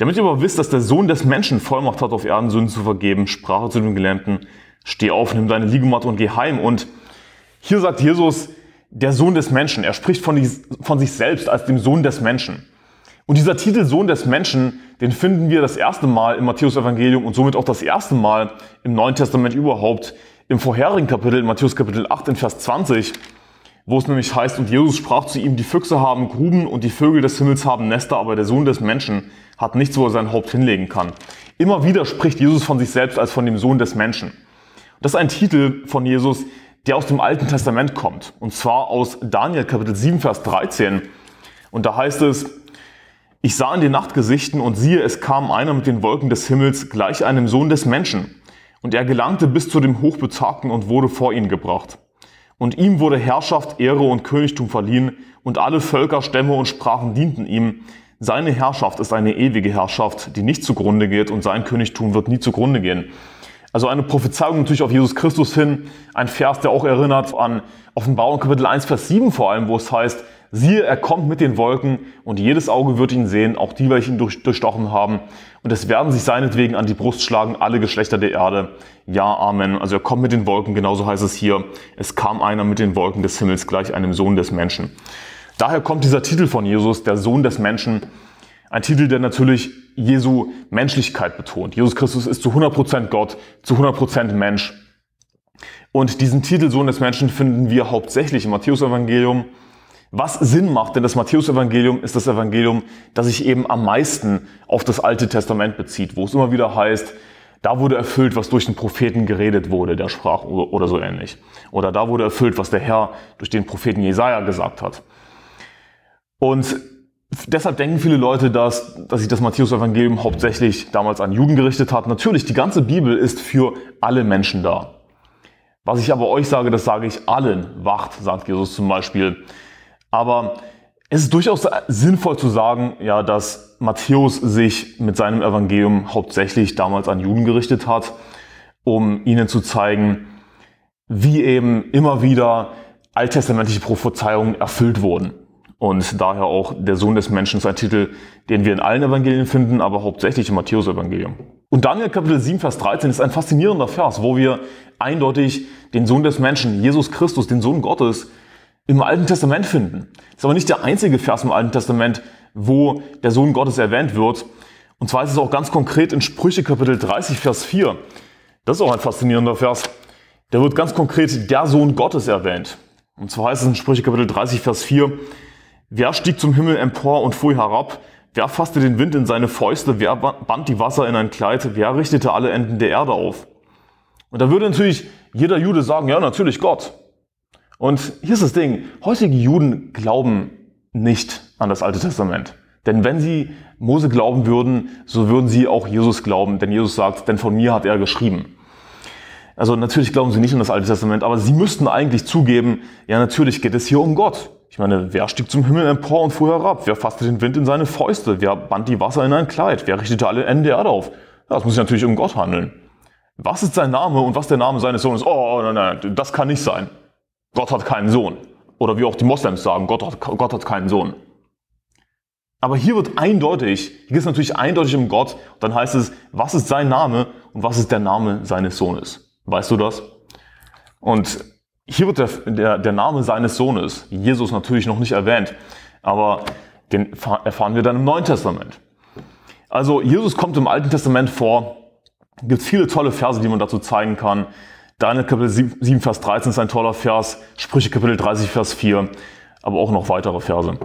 Damit ihr aber wisst, dass der Sohn des Menschen Vollmacht hat, auf Erden Sünden zu vergeben, sprach er zu dem Gelähmten, steh auf, nimm deine Liegematte und geh heim. Und hier sagt Jesus, der Sohn des Menschen. Er spricht von, von sich selbst als dem Sohn des Menschen. Und dieser Titel Sohn des Menschen, den finden wir das erste Mal im Matthäus-Evangelium und somit auch das erste Mal im Neuen Testament überhaupt im vorherigen Kapitel, in Matthäus Kapitel 8 in Vers 20 wo es nämlich heißt, und Jesus sprach zu ihm, die Füchse haben Gruben und die Vögel des Himmels haben Nester, aber der Sohn des Menschen hat nichts, wo er sein Haupt hinlegen kann. Immer wieder spricht Jesus von sich selbst als von dem Sohn des Menschen. Das ist ein Titel von Jesus, der aus dem Alten Testament kommt, und zwar aus Daniel Kapitel 7, Vers 13. Und da heißt es, ich sah in den Nachtgesichten und siehe, es kam einer mit den Wolken des Himmels gleich einem Sohn des Menschen. Und er gelangte bis zu dem Hochbezagten und wurde vor ihn gebracht. Und ihm wurde Herrschaft, Ehre und Königtum verliehen, und alle Völker, Stämme und Sprachen dienten ihm. Seine Herrschaft ist eine ewige Herrschaft, die nicht zugrunde geht, und sein Königtum wird nie zugrunde gehen. Also eine Prophezeiung natürlich auf Jesus Christus hin, ein Vers, der auch erinnert an Offenbarung Kapitel 1, Vers 7 vor allem, wo es heißt, Siehe, er kommt mit den Wolken und jedes Auge wird ihn sehen, auch die, welche ihn durch, durchstochen haben. Und es werden sich seinetwegen an die Brust schlagen, alle Geschlechter der Erde. Ja, Amen. Also er kommt mit den Wolken, genauso heißt es hier. Es kam einer mit den Wolken des Himmels gleich einem Sohn des Menschen. Daher kommt dieser Titel von Jesus, der Sohn des Menschen. Ein Titel, der natürlich Jesu Menschlichkeit betont. Jesus Christus ist zu 100% Gott, zu 100% Mensch. Und diesen Titel Sohn des Menschen finden wir hauptsächlich im Matthäusevangelium evangelium was Sinn macht, denn das Matthäusevangelium ist das Evangelium, das sich eben am meisten auf das Alte Testament bezieht, wo es immer wieder heißt, da wurde erfüllt, was durch den Propheten geredet wurde, der sprach oder so ähnlich. Oder da wurde erfüllt, was der Herr durch den Propheten Jesaja gesagt hat. Und deshalb denken viele Leute, dass, dass sich das Matthäus-Evangelium hauptsächlich damals an Juden gerichtet hat. Natürlich, die ganze Bibel ist für alle Menschen da. Was ich aber euch sage, das sage ich allen. Wacht, sagt Jesus zum Beispiel. Aber es ist durchaus sinnvoll zu sagen, ja, dass Matthäus sich mit seinem Evangelium hauptsächlich damals an Juden gerichtet hat, um ihnen zu zeigen, wie eben immer wieder alttestamentliche Prophezeiungen erfüllt wurden. Und daher auch der Sohn des Menschen ist ein Titel, den wir in allen Evangelien finden, aber hauptsächlich im Matthäus-Evangelium. Und Daniel Kapitel 7, Vers 13 ist ein faszinierender Vers, wo wir eindeutig den Sohn des Menschen, Jesus Christus, den Sohn Gottes, im Alten Testament finden. Das ist aber nicht der einzige Vers im Alten Testament, wo der Sohn Gottes erwähnt wird. Und zwar ist es auch ganz konkret in Sprüche Kapitel 30, Vers 4. Das ist auch ein faszinierender Vers. Da wird ganz konkret der Sohn Gottes erwähnt. Und zwar heißt es in Sprüche Kapitel 30, Vers 4, Wer stieg zum Himmel empor und fuhr herab? Wer fasste den Wind in seine Fäuste? Wer band die Wasser in ein Kleid? Wer richtete alle Enden der Erde auf? Und da würde natürlich jeder Jude sagen, ja, natürlich Gott. Und hier ist das Ding, heutige Juden glauben nicht an das Alte Testament. Denn wenn sie Mose glauben würden, so würden sie auch Jesus glauben, denn Jesus sagt, denn von mir hat er geschrieben. Also natürlich glauben sie nicht an das Alte Testament, aber sie müssten eigentlich zugeben, ja natürlich geht es hier um Gott. Ich meine, wer stieg zum Himmel empor und fuhr herab? Wer fasste den Wind in seine Fäuste? Wer band die Wasser in ein Kleid? Wer richtete alle Enden der Erde auf? Das muss sich natürlich um Gott handeln. Was ist sein Name und was der Name seines Sohnes? Oh, oh nein, nein, das kann nicht sein. Gott hat keinen Sohn. Oder wie auch die Moslems sagen, Gott hat, Gott hat keinen Sohn. Aber hier wird eindeutig, hier geht es natürlich eindeutig um Gott, dann heißt es, was ist sein Name und was ist der Name seines Sohnes? Weißt du das? Und hier wird der, der, der Name seines Sohnes, Jesus natürlich noch nicht erwähnt, aber den erfahren wir dann im Neuen Testament. Also Jesus kommt im Alten Testament vor, gibt viele tolle Verse, die man dazu zeigen kann. Daniel Kapitel 7, Vers 13 ist ein toller Vers, Sprüche Kapitel 30, Vers 4, aber auch noch weitere Verse.